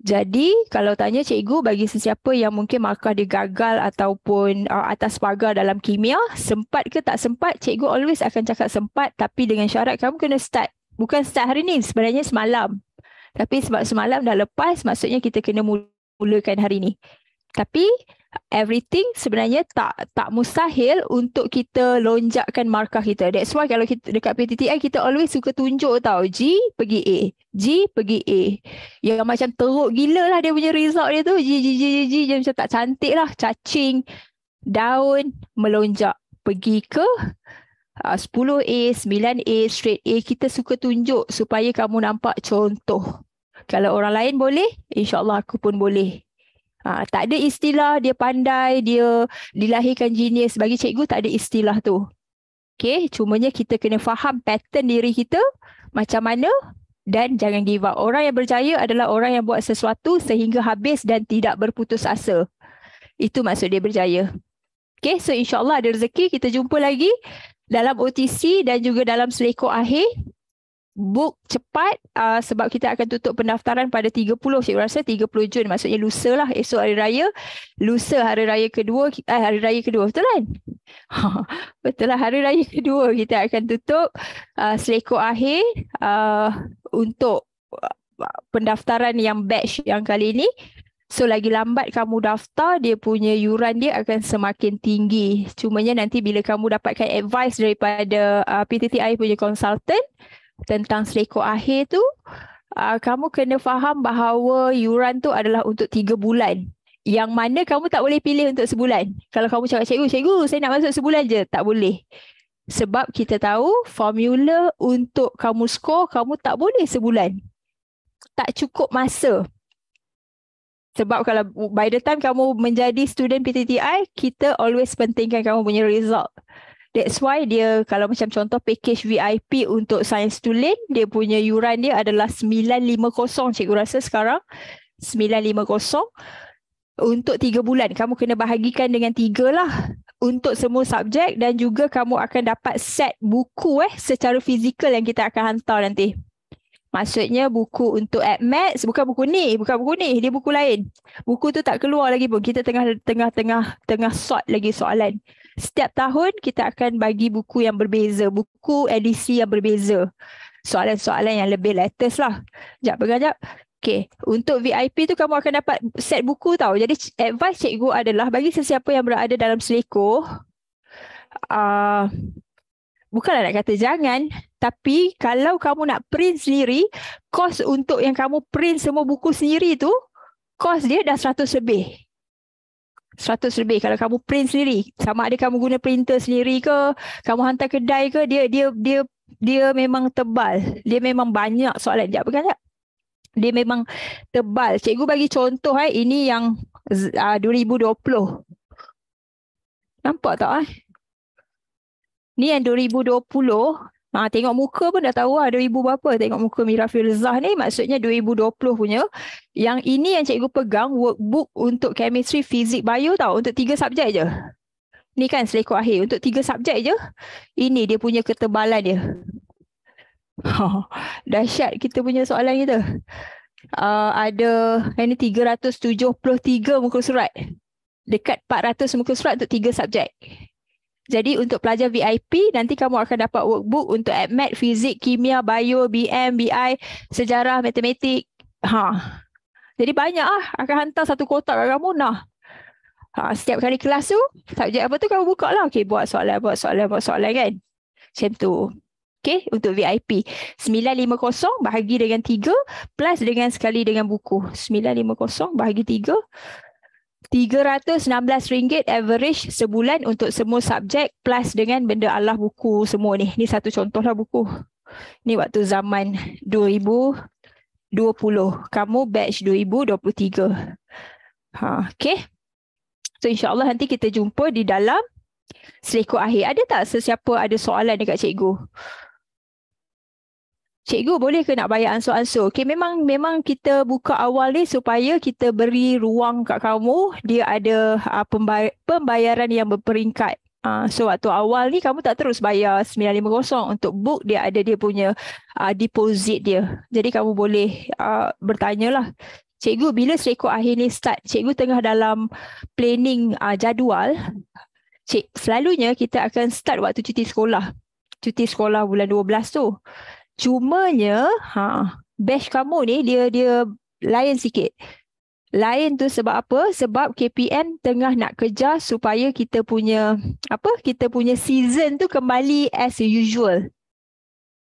Jadi kalau tanya cikgu bagi sesiapa yang mungkin markah dia gagal ataupun uh, atas pagar dalam kimia, sempat ke tak sempat, cikgu always akan cakap sempat tapi dengan syarat kamu kena start. Bukan start hari ni, sebenarnya semalam. Tapi sebab semalam dah lepas, maksudnya kita kena mulakan hari ni. Tapi everything sebenarnya tak tak mustahil untuk kita lonjakkan markah kita. That's why kalau kita dekat PTTI kita always suka tunjuk tau G pergi A. G pergi A. Yang macam teruk gila lah dia punya result dia tu. G, G, G, G, G. Dia macam tak cantik lah. Cacing, daun, melonjak. Pergi ke uh, 10A, 9A, straight A, kita suka tunjuk supaya kamu nampak contoh. Kalau orang lain boleh, insyaAllah aku pun boleh. Ha, tak ada istilah dia pandai, dia dilahirkan genius. Bagi cikgu tak ada istilah tu. Okay, cumanya kita kena faham pattern diri kita macam mana dan jangan give up. Orang yang berjaya adalah orang yang buat sesuatu sehingga habis dan tidak berputus asa. Itu maksud dia berjaya. Okay, so insyaAllah ada rezeki. Kita jumpa lagi dalam OTC dan juga dalam seleko akhir book cepat uh, sebab kita akan tutup pendaftaran pada 30 saya rasa 30 Jun maksudnya lusa lah esok hari raya lusa hari raya kedua eh, hari raya kedua betul kan *laughs* betul lah hari raya kedua kita akan tutup uh, selekoh akhir uh, untuk uh, pendaftaran yang batch yang kali ini uh, So lagi lambat kamu daftar, dia punya yuran dia akan semakin tinggi. Cumanya nanti bila kamu dapatkan advice daripada uh, PTTI punya konsultan tentang selekoh akhir tu, uh, kamu kena faham bahawa yuran tu adalah untuk 3 bulan. Yang mana kamu tak boleh pilih untuk sebulan. Kalau kamu cakap cikgu, cikgu saya nak masuk sebulan je. Tak boleh. Sebab kita tahu formula untuk kamu skor, kamu tak boleh sebulan. Tak cukup masa. Sebab kalau by the time kamu menjadi student PTTI, kita always pentingkan kamu punya result. That's why dia kalau macam contoh package VIP untuk Science to Learn, dia punya yuran dia adalah 950 cikgu rasa sekarang. 950 untuk tiga bulan. Kamu kena bahagikan dengan tiga lah untuk semua subjek dan juga kamu akan dapat set buku eh secara fizikal yang kita akan hantar nanti. Maksudnya buku untuk AdMax bukan buku ni, bukan buku ni, dia buku lain. Buku tu tak keluar lagi pun. Kita tengah tengah tengah tengah sort lagi soalan. Setiap tahun kita akan bagi buku yang berbeza, buku edisi yang berbeza. Soalan-soalan yang lebih latest lah. Jap pengajap. Okay, untuk VIP tu kamu akan dapat set buku tau. Jadi advice cikgu adalah bagi sesiapa yang berada dalam selekoh, uh, bukanlah nak kata jangan, tapi kalau kamu nak print sendiri, kos untuk yang kamu print semua buku sendiri tu, kos dia dah 100 lebih. 100 lebih kalau kamu print sendiri. Sama ada kamu guna printer sendiri ke, kamu hantar kedai ke, dia dia dia dia memang tebal. Dia memang banyak soalan. Sekejap, bukan tak? Dia memang tebal. Cikgu bagi contoh eh, ini yang ah, uh, 2020. Nampak tak eh? Ni yang 2020, Ha, tengok muka pun dah tahu ada lah, ibu bapa. Tengok muka Mira Firzah ni maksudnya 2020 punya. Yang ini yang cikgu pegang workbook untuk chemistry, fizik, bio tau. Untuk tiga subjek je. Ni kan selekor akhir. Untuk tiga subjek je. Ini dia punya ketebalan dia. Ha, *laughs* dahsyat kita punya soalan kita. Uh, ada ini 373 muka surat. Dekat 400 muka surat untuk tiga subjek. Jadi untuk pelajar VIP nanti kamu akan dapat workbook untuk admat fizik, kimia, bio, BM, BI, sejarah, matematik. Ha. Jadi banyak ah akan hantar satu kotak kat kamu nah. Ha, setiap kali kelas tu, subjek apa tu kamu buka lah. Okay, buat soalan, buat soalan, buat soalan kan. Macam tu. Okay, untuk VIP. 950 bahagi dengan 3 plus dengan sekali dengan buku. 950 bahagi 3 RM316 average sebulan untuk semua subjek plus dengan benda Allah buku semua ni. Ni satu contoh lah buku. Ni waktu zaman 2020. Kamu batch 2023. Ha, okay. So insyaAllah nanti kita jumpa di dalam selekoh akhir. Ada tak sesiapa ada soalan dekat cikgu? Cikgu? Cikgu boleh ke nak bayar ansur-ansur? Okay, memang memang kita buka awal ni supaya kita beri ruang kat kamu. Dia ada uh, ah, pembay- pembayaran yang berperingkat. Uh, ah, so waktu awal ni kamu tak terus bayar RM950 untuk book dia ada dia punya uh, deposit dia. Jadi kamu boleh uh, lah. Cikgu bila serikut akhir ni start? Cikgu tengah dalam planning uh, jadual. Cik, selalunya kita akan start waktu cuti sekolah. Cuti sekolah bulan 12 tu. Cuma Cumanya ha batch kamu ni dia dia lain sikit. Lain tu sebab apa? Sebab KPN tengah nak kerja supaya kita punya apa? Kita punya season tu kembali as usual.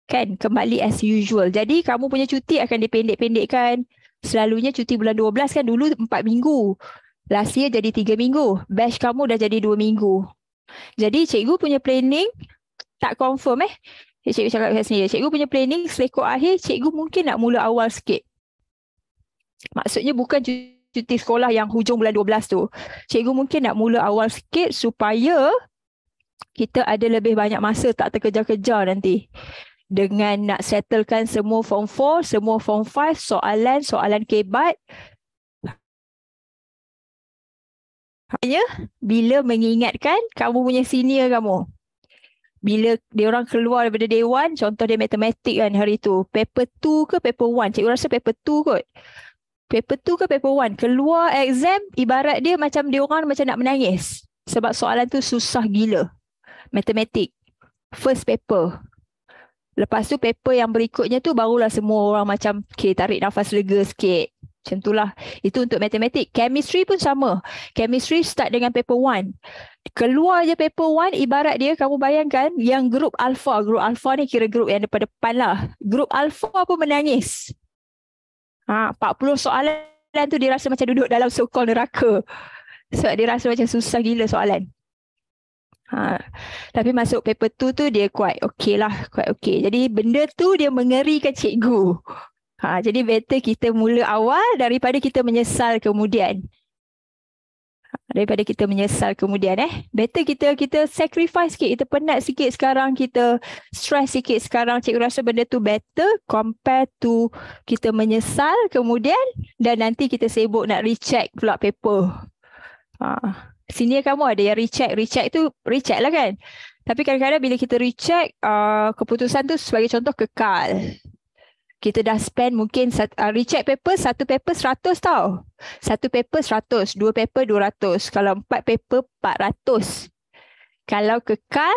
Kan? Kembali as usual. Jadi kamu punya cuti akan dipendek-pendekkan. Selalunya cuti bulan 12 kan dulu 4 minggu. Last year jadi 3 minggu. Batch kamu dah jadi 2 minggu. Jadi cikgu punya planning tak confirm eh cikgu cakap saya sendiri. Cikgu punya planning selekor akhir, cikgu mungkin nak mula awal sikit. Maksudnya bukan cuti sekolah yang hujung bulan 12 tu. Cikgu mungkin nak mula awal sikit supaya kita ada lebih banyak masa tak terkejar-kejar nanti. Dengan nak settlekan semua form 4, semua form 5, soalan, soalan kebat. Hanya bila mengingatkan kamu punya senior kamu bila dia orang keluar daripada day one contoh dia matematik kan hari tu paper two ke paper one cikgu rasa paper two kot paper 2 ke paper one keluar exam ibarat dia macam dia orang macam nak menangis sebab soalan tu susah gila matematik first paper lepas tu paper yang berikutnya tu barulah semua orang macam okay, tarik nafas lega sikit macam itulah. Itu untuk matematik. Chemistry pun sama. Chemistry start dengan paper 1. Keluar je paper 1, ibarat dia kamu bayangkan yang grup alpha. Grup alpha ni kira grup yang depan-depan lah. Grup alpha pun menangis. Ha, 40 soalan tu dia rasa macam duduk dalam sokol neraka. Sebab so, dia rasa macam susah gila soalan. Ha. Tapi masuk paper 2 tu dia quite okay lah. Quite okay. Jadi benda tu dia mengerikan cikgu. Ha, jadi better kita mula awal daripada kita menyesal kemudian. Daripada kita menyesal kemudian eh. Better kita kita sacrifice sikit. Kita penat sikit sekarang. Kita stress sikit sekarang. Cikgu rasa benda tu better compare to kita menyesal kemudian. Dan nanti kita sibuk nak recheck pula paper. Ha. Senior kamu ada yang recheck. Recheck tu recheck lah kan. Tapi kadang-kadang bila kita recheck uh, keputusan tu sebagai contoh kekal kita dah spend mungkin uh, recheck paper satu paper seratus tau. Satu paper seratus, dua paper dua ratus. Kalau empat paper empat ratus. Kalau kekal,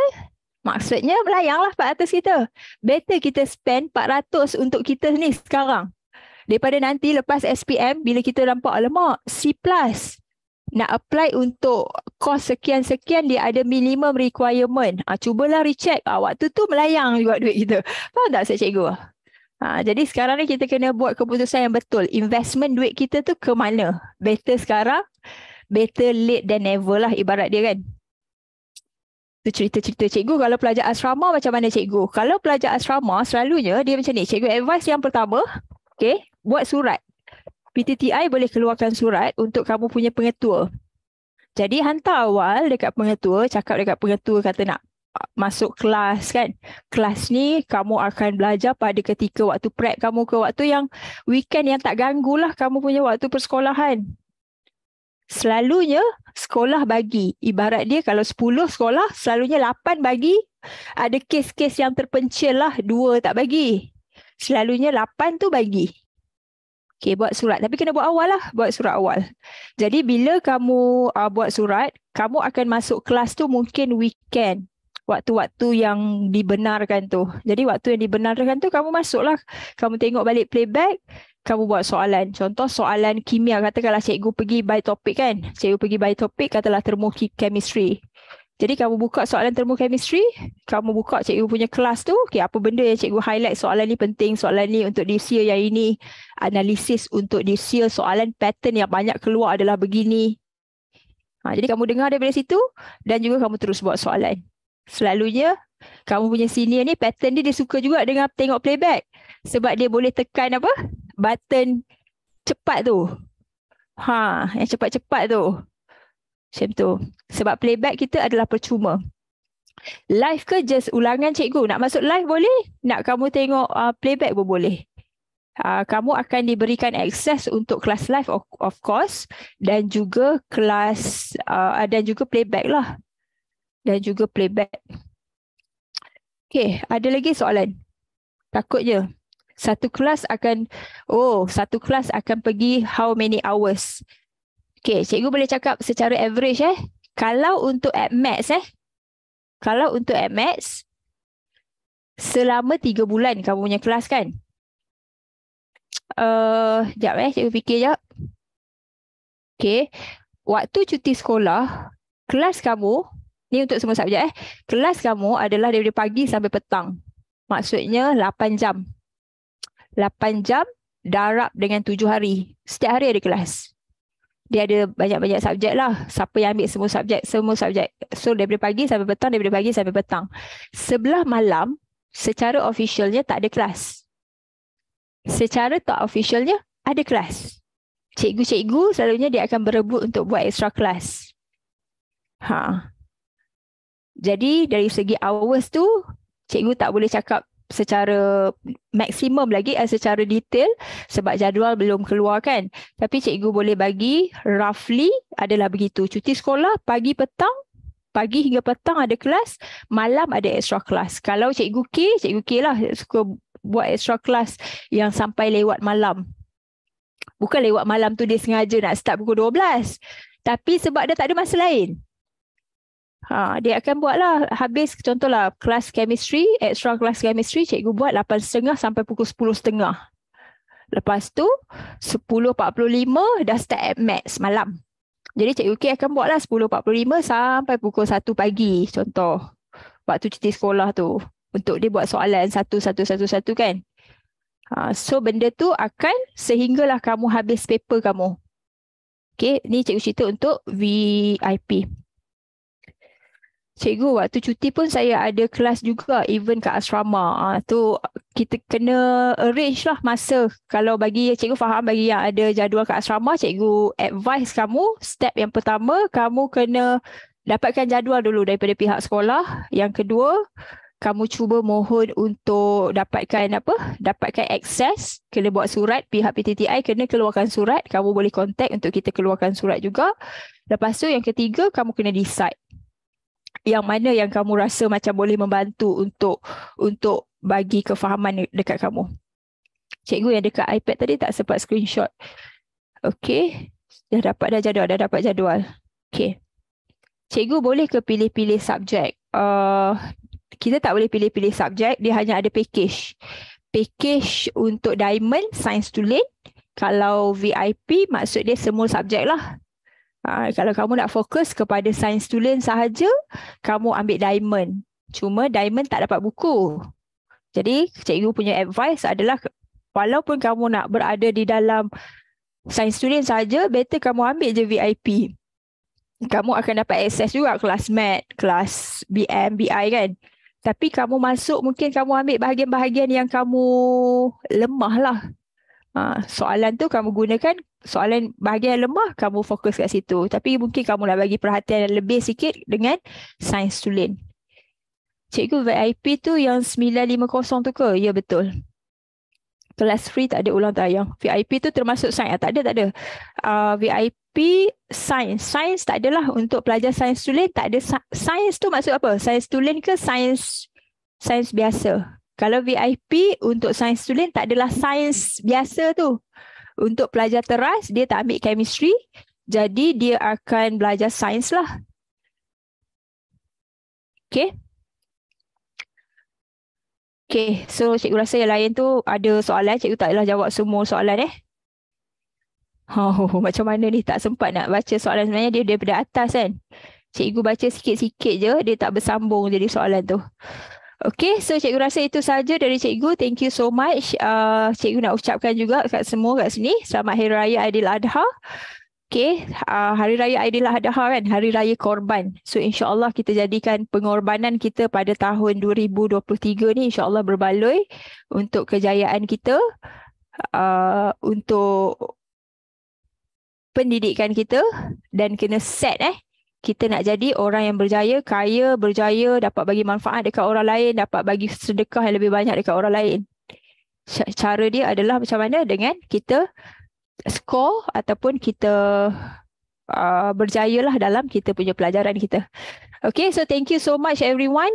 maksudnya melayanglah empat ratus kita. Better kita spend empat ratus untuk kita ni sekarang. Daripada nanti lepas SPM, bila kita nampak lemak, C+. Plus. Nak apply untuk kos sekian-sekian, dia ada minimum requirement. Ha, cubalah recheck. Ha, ah, waktu tu melayang juga duit kita. Faham tak saya cikgu? Ha, jadi sekarang ni kita kena buat keputusan yang betul. Investment duit kita tu ke mana? Better sekarang, better late than never lah ibarat dia kan. Itu cerita-cerita cikgu. Kalau pelajar asrama macam mana cikgu? Kalau pelajar asrama selalunya dia macam ni. Cikgu advice yang pertama, okay, buat surat. PTTI boleh keluarkan surat untuk kamu punya pengetua. Jadi hantar awal dekat pengetua, cakap dekat pengetua kata nak masuk kelas kan kelas ni kamu akan belajar pada ketika waktu prep kamu ke waktu yang weekend yang tak ganggu lah kamu punya waktu persekolahan selalunya sekolah bagi ibarat dia kalau 10 sekolah selalunya 8 bagi ada kes-kes yang terpencil lah 2 tak bagi selalunya 8 tu bagi Okay, buat surat. Tapi kena buat awal lah. Buat surat awal. Jadi, bila kamu uh, buat surat, kamu akan masuk kelas tu mungkin weekend waktu-waktu yang dibenarkan tu. Jadi waktu yang dibenarkan tu kamu masuklah. Kamu tengok balik playback, kamu buat soalan. Contoh soalan kimia kata kalau cikgu pergi by topic kan. Cikgu pergi by topic katalah termochemistry. Jadi kamu buka soalan termochemistry, kamu buka cikgu punya kelas tu, okay, apa benda yang cikgu highlight soalan ni penting, soalan ni untuk this year yang ini, analisis untuk this soalan pattern yang banyak keluar adalah begini. Ha, jadi kamu dengar daripada situ dan juga kamu terus buat soalan selalunya kamu punya senior ni pattern dia dia suka juga dengan tengok playback sebab dia boleh tekan apa button cepat tu ha yang cepat-cepat tu macam tu sebab playback kita adalah percuma live ke just ulangan cikgu nak masuk live boleh nak kamu tengok uh, playback pun boleh uh, kamu akan diberikan akses untuk kelas live of, of course dan juga kelas uh, dan juga playback lah dan juga playback. Okey, ada lagi soalan? Takut je. Satu kelas akan, oh, satu kelas akan pergi how many hours? Okey, cikgu boleh cakap secara average eh. Kalau untuk admaths eh. Kalau untuk at max selama tiga bulan kamu punya kelas kan? Sekejap eh, uh, eh, cikgu fikir sekejap. Okey, waktu cuti sekolah, kelas kamu ni untuk semua subjek eh. Kelas kamu adalah dari pagi sampai petang. Maksudnya 8 jam. 8 jam darab dengan 7 hari. Setiap hari ada kelas. Dia ada banyak-banyak subjek lah. Siapa yang ambil semua subjek, semua subjek. So, dari pagi sampai petang, dari pagi sampai petang. Sebelah malam, secara officialnya tak ada kelas. Secara tak officialnya, ada kelas. Cikgu-cikgu selalunya dia akan berebut untuk buat extra kelas. Ha. Jadi dari segi hours tu cikgu tak boleh cakap secara maksimum lagi atau secara detail sebab jadual belum keluar kan. Tapi cikgu boleh bagi roughly adalah begitu. Cuti sekolah pagi petang, pagi hingga petang ada kelas, malam ada extra kelas. Kalau cikgu K, cikgu K lah suka buat extra kelas yang sampai lewat malam. Bukan lewat malam tu dia sengaja nak start pukul 12. Tapi sebab dia tak ada masa lain. Ha, dia akan buat lah. Habis contohlah kelas chemistry, extra kelas chemistry, cikgu buat 8.30 sampai pukul 10.30. Lepas tu, 10.45 dah start at maths malam. Jadi cikgu K akan buat lah 10.45 sampai pukul 1 pagi contoh. Waktu cuti sekolah tu. Untuk dia buat soalan satu, satu, satu, satu kan. Ha, so benda tu akan sehinggalah kamu habis paper kamu. Okay, ni cikgu cerita untuk VIP cikgu waktu cuti pun saya ada kelas juga even kat asrama ah ha, tu kita kena arrange lah masa kalau bagi cikgu faham bagi yang ada jadual kat asrama cikgu advise kamu step yang pertama kamu kena dapatkan jadual dulu daripada pihak sekolah yang kedua kamu cuba mohon untuk dapatkan apa dapatkan akses kena buat surat pihak PTTI kena keluarkan surat kamu boleh contact untuk kita keluarkan surat juga lepas tu yang ketiga kamu kena decide yang mana yang kamu rasa macam boleh membantu untuk untuk bagi kefahaman dekat kamu. Cikgu yang dekat iPad tadi tak sempat screenshot. Okey. Dah dapat dah jadual, dah dapat jadual. Okey. Cikgu boleh ke pilih-pilih subjek? Uh, kita tak boleh pilih-pilih subjek, dia hanya ada package. Package untuk diamond, science to learn. Kalau VIP maksud dia semua subjek lah. Uh, kalau kamu nak fokus kepada sains tulen sahaja, kamu ambil diamond. Cuma diamond tak dapat buku. Jadi cikgu punya advice adalah walaupun kamu nak berada di dalam sains tulen sahaja, better kamu ambil je VIP. Kamu akan dapat akses juga kelas MAT, kelas BM, BI kan. Tapi kamu masuk mungkin kamu ambil bahagian-bahagian yang kamu lemah lah. Ha, soalan tu kamu gunakan soalan bahagian lemah kamu fokus kat situ tapi mungkin kamu nak bagi perhatian yang lebih sikit dengan sains tulen. Cikgu VIP tu yang 950 tu ke? Ya betul. Kelas free tak ada ulang tayang. VIP tu termasuk sains. Ah, tak ada, tak ada. Uh, ah, VIP sains. Sains tak adalah untuk pelajar sains tulen. Tak ada sains tu maksud apa? Sains tulen ke sains sains biasa? Kalau VIP untuk sains student tak adalah sains biasa tu. Untuk pelajar teras dia tak ambil chemistry. Jadi dia akan belajar sains lah. Okay. Okay so cikgu rasa yang lain tu ada soalan. Cikgu tak adalah jawab semua soalan eh. Oh, *laughs* macam mana ni tak sempat nak baca soalan sebenarnya dia daripada atas kan. Cikgu baca sikit-sikit je dia tak bersambung jadi soalan tu. Okay, so cikgu rasa itu saja dari cikgu. Thank you so much. Uh, cikgu nak ucapkan juga kat semua kat sini. Selamat Hari Raya Aidil Adha. Okay, uh, Hari Raya Aidil Adha kan? Hari Raya Korban. So insyaAllah kita jadikan pengorbanan kita pada tahun 2023 ni insyaAllah berbaloi untuk kejayaan kita. Uh, untuk pendidikan kita dan kena set eh kita nak jadi orang yang berjaya, kaya, berjaya, dapat bagi manfaat dekat orang lain, dapat bagi sedekah yang lebih banyak dekat orang lain. Cara dia adalah macam mana dengan kita score ataupun kita uh, berjaya lah dalam kita punya pelajaran kita. Okay, so thank you so much everyone.